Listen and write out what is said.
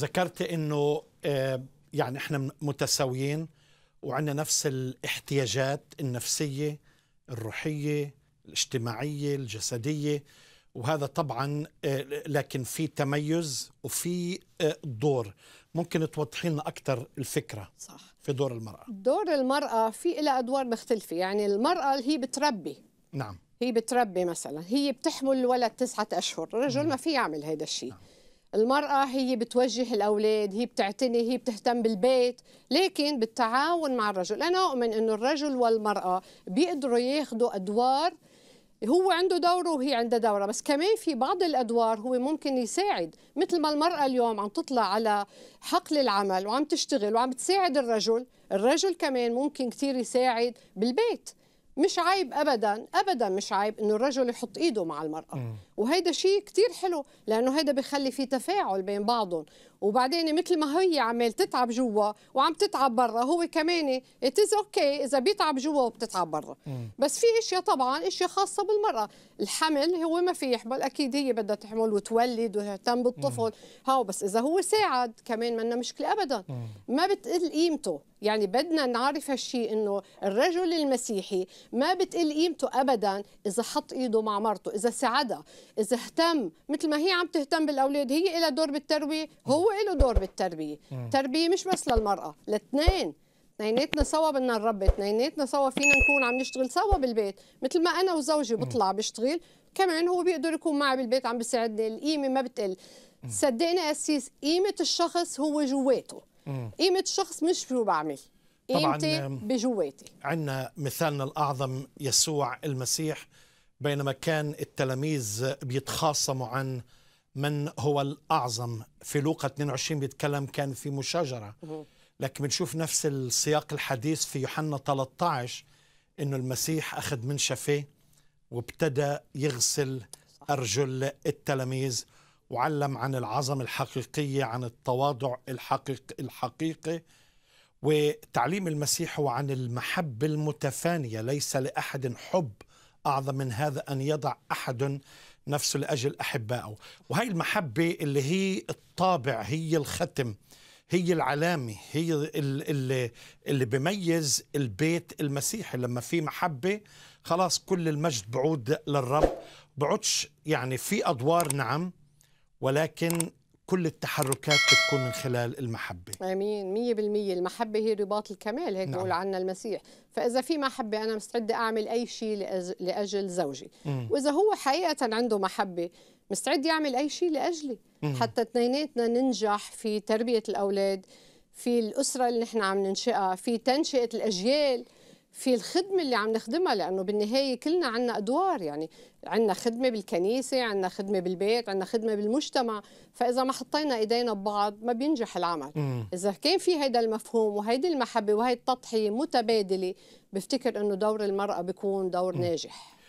ذكرت انه آه، يعني احنا متساويين وعندنا نفس الاحتياجات النفسيه الروحيه الاجتماعيه الجسديه وهذا طبعا آه، لكن في تميز وفي آه، دور ممكن توضحي لنا اكثر الفكره صح في دور المراه دور المراه في لها ادوار مختلفه يعني المراه اللي هي بتربي نعم هي بتربي مثلا هي بتحمل الولد تسعة اشهر الرجل ما في يعمل هذا الشيء نعم. المرأة هي بتوجه الأولاد هي بتعتني هي بتهتم بالبيت لكن بالتعاون مع الرجل أنا أؤمن أنه الرجل والمرأة بيقدروا ياخذوا أدوار هو عنده دوره وهي عندها دوره بس كمان في بعض الادوار هو ممكن يساعد مثل ما المراه اليوم عم تطلع على حقل العمل وعم تشتغل وعم تساعد الرجل الرجل كمان ممكن كثير يساعد بالبيت مش عيب ابدا ابدا مش عيب انه الرجل يحط ايده مع المراه وهذا شيء كثير حلو لانه هذا بخلي في تفاعل بين بعضهم وبعدين مثل ما هي عمال تتعب جوا وعم تتعب برا هو كمان اتز اوكي اذا بيتعب جوا وبتتعب برا بس في اشياء طبعا اشياء خاصه بالمراه الحمل هو ما في يحمل اكيد هي بدها تحمل وتولد وتهتم بالطفل هاو بس اذا هو ساعد كمان منا مشكله ابدا ما بتقل قيمته يعني بدنا نعرف هالشيء انه الرجل المسيحي ما بتقل قيمته ابدا اذا حط ايده مع مرته اذا ساعدها اذا اهتم مثل ما هي عم تهتم بالاولاد هي لها دور بالتربيه هو له دور بالتربيه التربيه مش بس للمراه الاثنين اثنيناتنا سوا بدنا نربي اثنيناتنا سوا فينا نكون عم نشتغل سوا بالبيت مثل ما انا وزوجي بطلع بشتغل كمان هو بيقدر يكون معي بالبيت عم بيساعدني القيمه ما بتقل صدقني اسيس قيمه الشخص هو جواته قيمه الشخص مش شو بعمل قيمتي بجواتي عندنا مثالنا الاعظم يسوع المسيح بينما كان التلاميذ بيتخاصموا عن من هو الأعظم في لوقا 22 بيتكلم كان في مشاجرة لكن بنشوف نفس السياق الحديث في يوحنا 13 انه المسيح اخذ من وابتدى يغسل ارجل التلاميذ وعلم عن العظمه الحقيقيه عن التواضع الحقيق الحقيقي وتعليم المسيح هو عن المحبه المتفانيه ليس لاحد حب اعظم من هذا ان يضع احد نفسه لأجل أحبائه وهي المحبة اللي هي الطابع هي الختم هي العلامة هي اللي, اللي بميز البيت المسيحي لما في محبة خلاص كل المجد بعود للرب بعودش يعني في أدوار نعم ولكن كل التحركات بتكون من خلال المحبة أمين مية بالمية المحبة هي رباط الكمال هيك نعم. عنا عنها المسيح فإذا في محبة أنا مستعدة أعمل أي شيء لأجل, لأجل زوجي مم. وإذا هو حقيقة عنده محبة مستعد يعمل أي شيء لأجلي مم. حتى اثنيناتنا ننجح في تربية الأولاد في الأسرة اللي نحن عم ننشئها في تنشئة الأجيال في الخدمة اللي عم نخدمها لأنه بالنهاية كلنا عنا أدوار يعني عنا خدمة بالكنيسة عنا خدمة بالبيت عنا خدمة بالمجتمع فإذا ما حطينا إيدينا ببعض ما بينجح العمل مم. إذا كان في هيدا المفهوم وهيدي المحبة وهي التضحية متبادلة بفتكر أنه دور المرأة بيكون دور مم. ناجح